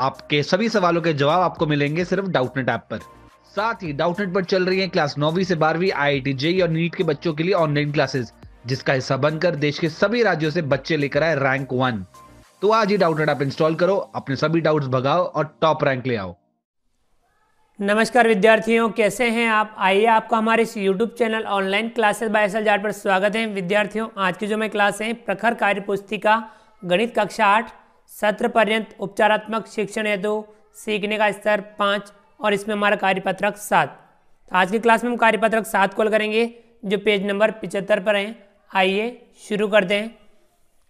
आपके सभी सवालों के जवाब आपको मिलेंगे सिर्फ डाउटनेट ऐप पर साथ ही डाउटनेट पर चल रही है क्लास नौवीं से बारहवीं आई आई जेई और नीट के बच्चों के लिए ऑनलाइन क्लासेस जिसका हिस्सा बनकर देश के सभी राज्यों से बच्चे लेकर आए रैंक वन तो आज ही डाउटनेट ऐप इंस्टॉल करो अपने सभी डाउट्स भगाओ और टॉप रैंक ले आओ नमस्कार विद्यार्थियों कैसे हैं आप आइए आपका हमारे इस YouTube channel online classes by S Jat पर स्वागत है विद्यार्थियों आज की जो मैं क्लास है प्रखर कार्य पुस्तिका गणित कक्षा आठ सत्र पर्यंत उपचारात्मक शिक्षण हेतु सीखने का स्तर पाँच और इसमें हमारा कार्यपत्रक सात तो आज की क्लास में हम कार्यपत्रक सात कॉल करेंगे जो पेज नंबर पिचहत्तर पर हैं आइए शुरू कर दें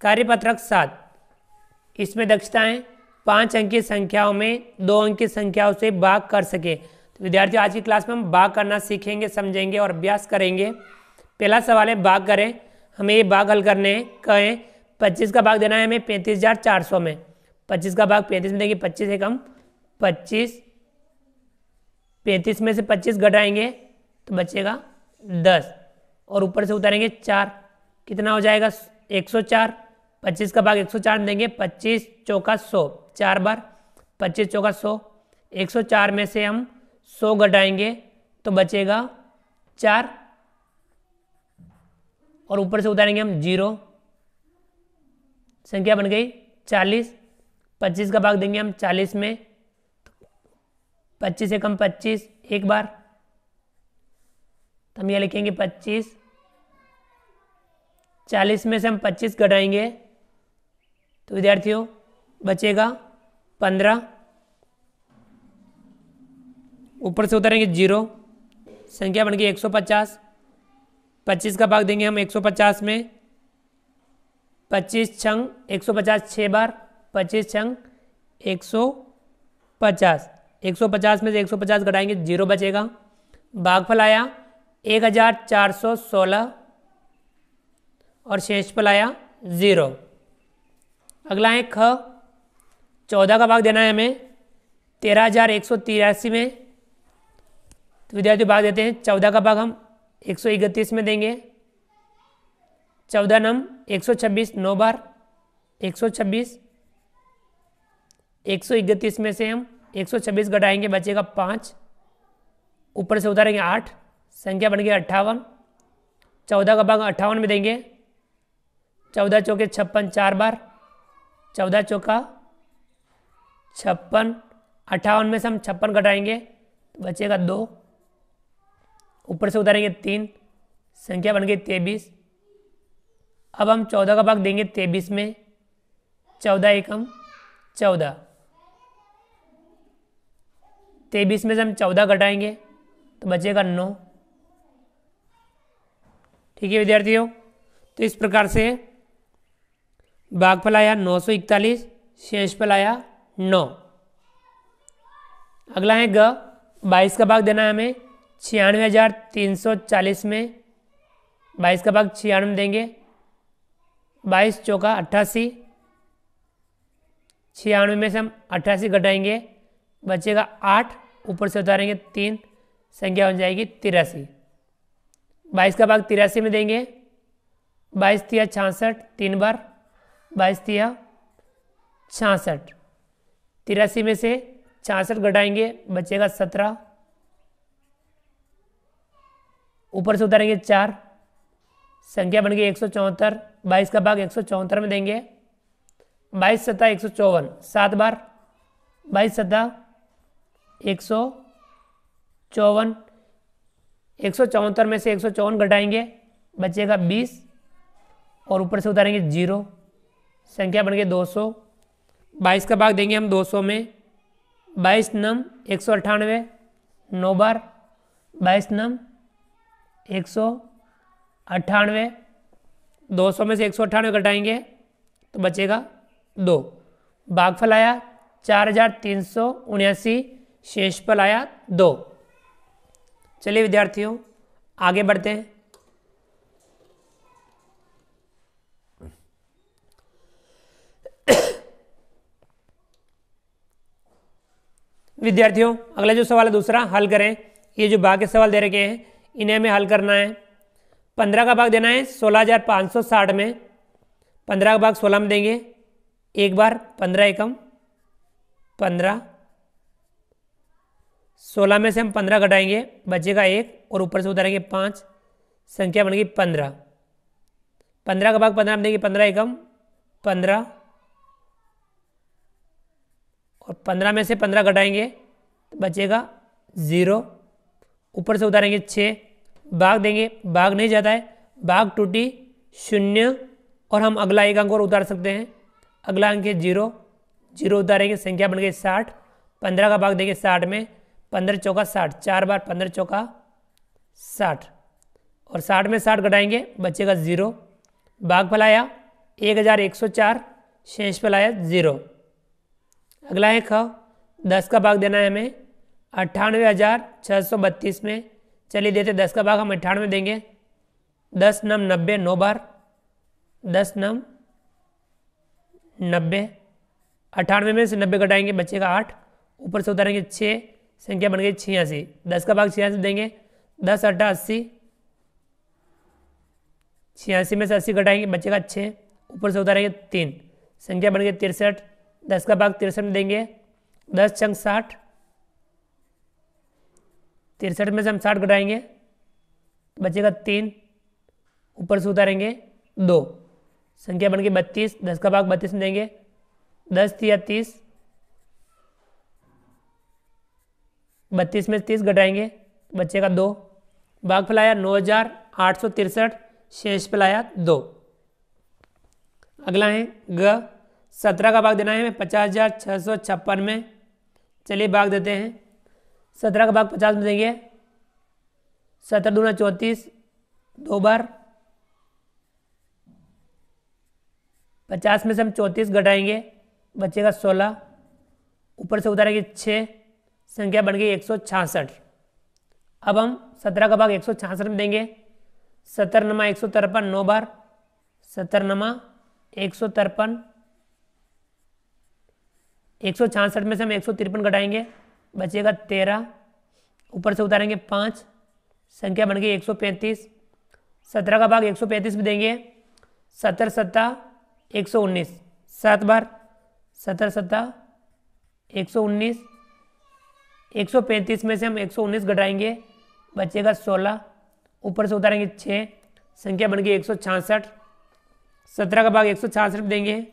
कार्यपत्रक सात इसमें दक्षताएँ पाँच अंकीय संख्याओं में दो अंकीय संख्याओं से भाग कर सके तो विद्यार्थियों आज की क्लास में हम भाग करना सीखेंगे समझेंगे और अभ्यास करेंगे पहला सवाल है भाग करें हमें ये भाग हल करने हैं कहें पच्चीस का भाग देना है हमें पैंतीस हज़ार चार सौ में पच्चीस का भाग पैंतीस में देंगे पच्चीस एक हम पच्चीस पैंतीस में से पच्चीस घटाएंगे तो बचेगा दस और ऊपर से उतारेंगे चार कितना हो जाएगा एक सौ चार पच्चीस का भाग एक सौ चार में देंगे पच्चीस चौका सौ चार बार पच्चीस चौका सौ एक सौ चार में से हम सौ घटाएंगे तो बचेगा चार और ऊपर से उतारेंगे हम जीरो संख्या बन गई चालीस पच्चीस का भाग देंगे हम चालीस में पच्चीस से कम पच्चीस एक बार तो हम यह लिखेंगे पच्चीस चालीस में से हम पच्चीस घटाएंगे तो विद्यार्थियों बचेगा पंद्रह ऊपर से उतरेंगे जीरो संख्या बन गई एक सौ पचास पच्चीस का भाग देंगे हम एक सौ पचास में पच्चीस छंग एक सौ पचास छः बार पच्चीस छंग एक सौ पचास एक सौ पचास में से एक सौ पचास घटाएंगे जीरो बचेगा बागफल आया एक हजार चार सौ सोलह और शेषफल आया ज़ीरो अगला है ख चौदह का भाग देना है हमें तेरह हजार एक सौ तिरासी में तो विद्यार्थी भाग देते हैं चौदह का भाग हम एक सौ इकतीस में देंगे चौदह नम एक सौ छब्बीस नौ बार एक सौ छब्बीस एक सौ इकतीस में से हम एक सौ छब्बीस घटाएंगे बचेगा पाँच ऊपर से उतारेंगे आठ संख्या बन गई अट्ठावन चौदह का भाग अट्ठावन में देंगे चौदह चौके छप्पन चार बार चौदह चौका छप्पन अट्ठावन में से हम छप्पन घटाएंगे तो बचेगा दो ऊपर से उतारेंगे तीन संख्या बन गई तेईस अब हम चौदह का भाग देंगे तेईस में चौदह एकम चौदह तेबीस में से हम चौदह घटाएंगे तो बचेगा नौ ठीक है विद्यार्थियों तो इस प्रकार से भागफल आया नौ सौ इकतालीस शेषफल आया नौ अगला है ग बाईस का भाग देना है हमें छियानवे हज़ार तीन सौ चालीस में बाईस का भाग छियानवे देंगे बाईस चौका अट्ठासी छियानवे में से हम अट्ठासी घटाएंगे बचेगा आठ ऊपर से उतारेंगे तीन संख्या हो जाएगी तिरासी बाईस का भाग तिरासी में देंगे बाईस तिया छासठ तीन बार बाईस तिया छासठ तिरासी में से छासठ घटाएंगे बचेगा सत्रह ऊपर से उतारेंगे चार संख्या बन गई एक सौ चौहत्तर बाईस का भाग एक सौ चौहत्तर में देंगे बाईस सत्ता एक सौ चौवन सात बार बाईस सत्ता एक सौ चौवन एक सौ चौहत्तर में से एक सौ चौवन घटाएंगे बचेगा बीस और ऊपर से उतारेंगे जीरो संख्या बन गई दो सौ बाईस का भाग देंगे हम दो सौ में बाईस नम एक सौ अट्ठानवे नौ बार बाईस नम एक सौ अट्ठानवे दो सौ में से एक सौ अट्ठानवे कटाएंगे तो बचेगा दो बागफल आया चार हजार तीन सौ उन्यासी शेषफल आया दो चलिए विद्यार्थियों आगे बढ़ते हैं विद्यार्थियों अगला जो सवाल है दूसरा हल करें ये जो बाकी सवाल दे रखे हैं इन्हें हमें हल करना है पंद्रह का भाग देना है सोलह हजार पाँच सौ साठ में पंद्रह का भाग सोलह में देंगे एक बार पंद्रह एकम पंद्रह सोलह में से हम पंद्रह घटाएंगे बचेगा एक और ऊपर से उतारेंगे पाँच संख्या बनेगी पंद्रह पंद्रह का भाग पंद्रह में देंगे पंद्रह एकम पंद्रह और पंद्रह में से पंद्रह घटाएंगे तो बचेगा ज़ीरो ऊपर से उतारेंगे छः भाग देंगे भाग नहीं जाता है भाग टूटी शून्य और हम अगला एक अंक और उतार सकते हैं अगला अंक है जीरो जीरो उतारेंगे संख्या बन गई साठ पंद्रह का भाग देंगे साठ में पंद्रह चौका साठ चार बार पंद्रह चौका साठ और साठ में साठ घटाएंगे बच्चे का ज़ीरो भाग फैलाया एक हज़ार एक सौ चार शेष फैलाया ज़ीरो अगला है ख दस का भाग देना है हमें अट्ठानवे हज़ार छः सौ बत्तीस में चलिए देते दस का भाग हम अट्ठानवे देंगे दस नम नब्बे नौ बार दस नम नब्बे अट्ठानवे में से नब्बे कटाएंगे बच्चे का आठ ऊपर से उतारेंगे छः संख्या बन गई छियासी दस का भाग छियासी देंगे दस अट्ठा अस्सी छियासी में से अस्सी कटाएंगे बच्चे का छः ऊपर से उतारेंगे तीन संख्या बन गई तिरसठ दस का भाग तिरसठ में देंगे दस छंग साठ तिरसठ में से हम साठ घटाएंगे बचेगा तीन ऊपर से उतारेंगे दो संख्या बन गई बत्तीस दस का भाग बत्तीस में देंगे दस या तीस बत्तीस में तीस घटाएंगे बच्चे का दो भाग फैलाया नौ हजार आठ सौ तिरसठ शेष फैलाया दो अगला है ग सत्रह का भाग देना है हमें पचास हजार छः सौ छप्पन में चलिए भाग देते हैं सत्रह का भाग पचास में देंगे सत्रह दूना चौंतीस दो बार पचास में से हम चौंतीस घटाएंगे बचेगा सोलह ऊपर से उतारेंगे छः संख्या बन गई एक सौ छियासठ अब हम सत्रह का भाग एक सौ छियासठ में देंगे सत्तर नमा एक सौ तिरपन नौ बार सत्तर नमा एक सौ तिरपन एक सौ छियासठ में से हम एक सौ तिरपन घटाएंगे बचेगा तेरह ऊपर से उतारेंगे पाँच संख्या बन गई एक सौ पैंतीस सत्रह का भाग एक सौ पैंतीस में देंगे सत्तर सत्ता एक सौ उन्नीस सात बार सत्तर सत्ता एक सौ उन्नीस एक सौ पैंतीस में से हम एक सौ उन्नीस घटाएंगे बचेगा सोलह ऊपर से उतारेंगे छः संख्या बन गई एक सौ छियासठ सत्रह का भाग एक सौ छियासठ देंगे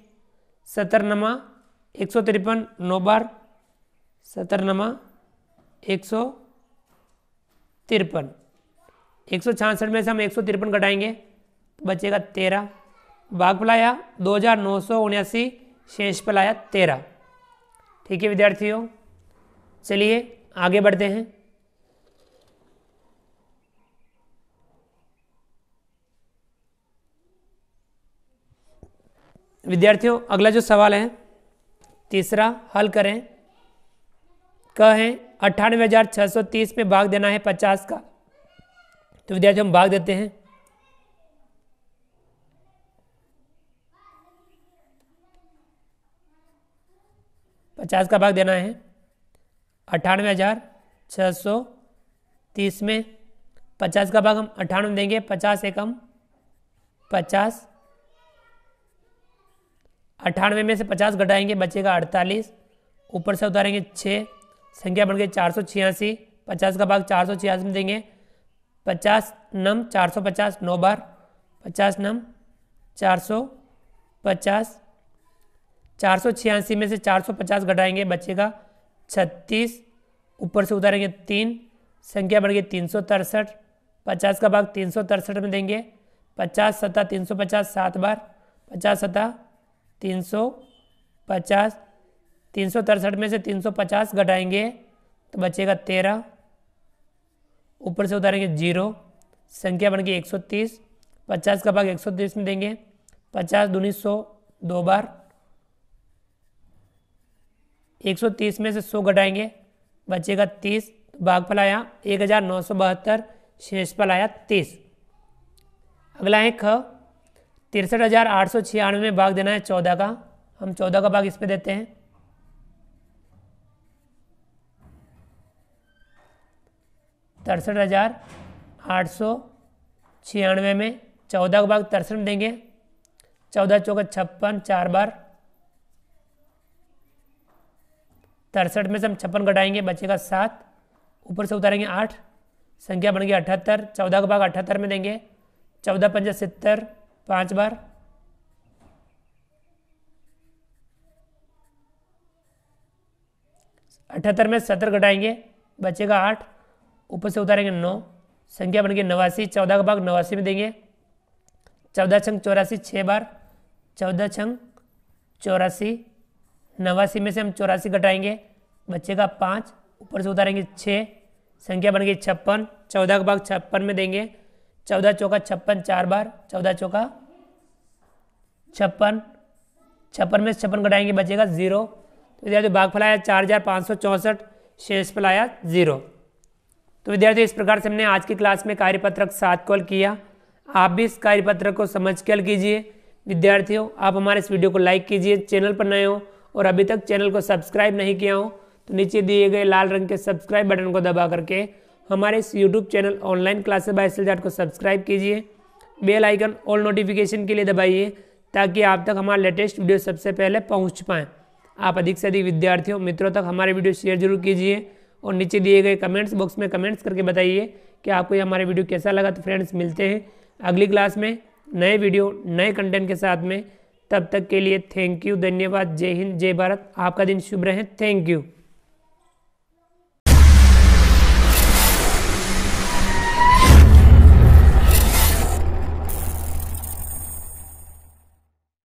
सत्तर नमा एक सौ तिरपन नौ बार नमा एक सौ तिरपन एक सौ छियासठ में से हम एक सौ तिरपन कटाएंगे तो बचेगा तेरह भागफल आया दो हज़ार नौ सौ उन्यासी शेष पलाया तेरह ठीक है विद्यार्थियों चलिए आगे बढ़ते हैं विद्यार्थियों अगला जो सवाल है तीसरा हल करें कह है अट्ठानवे हजार छः सौ तीस में भाग देना है पचास का तो विद्यार्थी हम भाग देते हैं पचास का भाग देना है अट्ठानवे हजार छः सौ तीस में पचास का भाग हम अट्ठानवे देंगे पचास एकम पचास अट्ठानवे में से पचास घटाएंगे बचेगा अड़तालीस ऊपर से उतारेंगे छः संख्या बढ़ गई चार सौ छियासी पचास का भाग चार सौ छियासी में देंगे पचास नम चार सौ पचास नौ बार पचास नम चार सौ पचास चार सौ छियासी में से चार सौ पचास घटाएंगे बच्चे का छत्तीस ऊपर से उतारेंगे तीन संख्या बढ़ गई तीन सौ तिरसठ पचास का भाग तीन सौ तिरसठ में देंगे पचास सत्ता तीन सौ पचास सात बार पचास सत्ता तीन सौ पचास तीन सौ तिरसठ में से तीन सौ पचास घटाएंगे तो बचेगा तेरह ऊपर से उतारेंगे जीरो संख्या बन गई एक सौ तीस पचास का भाग एक सौ तीस में देंगे पचास दूनी सौ दो बार एक सौ तीस में से सौ घटाएंगे बचेगा तीस तो फल आया एक हज़ार नौ सौ बहत्तर शेषफल आया तीस अगला है ख तिरसठ हज़ार आठ सौ छियानवे में भाग देना है चौदह का हम चौदह का भाग इस पर देते हैं तिरसठ हज़ार आठ सौ छियानवे में चौदह का भाग तिरसठ में देंगे चौदह चौका छप्पन चार बार तिरसठ में से हम छप्पन घटाएंगे बचेगा सात ऊपर से उतारेंगे आठ संख्या बन गई अठहत्तर चौदह का भाग अठहत्तर में देंगे चौदह पंजा सत्तर पाँच बार अठहत्तर में सत्तर घटाएंगे बचेगा आठ ऊपर से उतारेंगे नौ संख्या बन गई नवासी चौदह का भाग नवासी में देंगे चौदह छंग चौरासी छः बार चौदह छंग चौरासी नवासी में से हम चौरासी घटाएंगे बच्चे का पाँच ऊपर से उतारेंगे छः संख्या बन गई छप्पन चौदह का भाग छप्पन में देंगे चौदह चौका छप्पन चार बार चौदह चौका छप्पन छप्पन में छप्पन घटाएंगे बचेगा जीरो तो, तो भाग फैलाया चार हज़ार पाँच सौ चौंसठ शेष फैलाया जीरो तो विद्यार्थियों इस प्रकार से हमने आज की क्लास में कार्यपत्रक सात को किया आप भी इस कार्यपत्रक को समझ कर कीजिए विद्यार्थियों आप हमारे इस वीडियो को लाइक कीजिए चैनल पर नए हो और अभी तक चैनल को सब्सक्राइब नहीं किया हो तो नीचे दिए गए लाल रंग के सब्सक्राइब बटन को दबा करके हमारे इस YouTube channel online classes by S को सब्सक्राइब कीजिए बेल आइकन ऑल नोटिफिकेशन के लिए दबाइए ताकि आप तक हमारा लेटेस्ट वीडियो सबसे पहले पहुंच पाएँ आप अधिक से अधिक विद्यार्थियों मित्रों तक हमारे वीडियो शेयर जरूर कीजिए और नीचे दिए गए कमेंट्स बॉक्स में कमेंट्स करके बताइए कि आपको ये हमारा वीडियो कैसा लगा तो फ्रेंड्स मिलते हैं अगली क्लास में नए वीडियो नए कंटेंट के साथ में तब तक के लिए थैंक यू धन्यवाद जय हिंद जय भारत आपका दिन शुभ रहे थैंक यू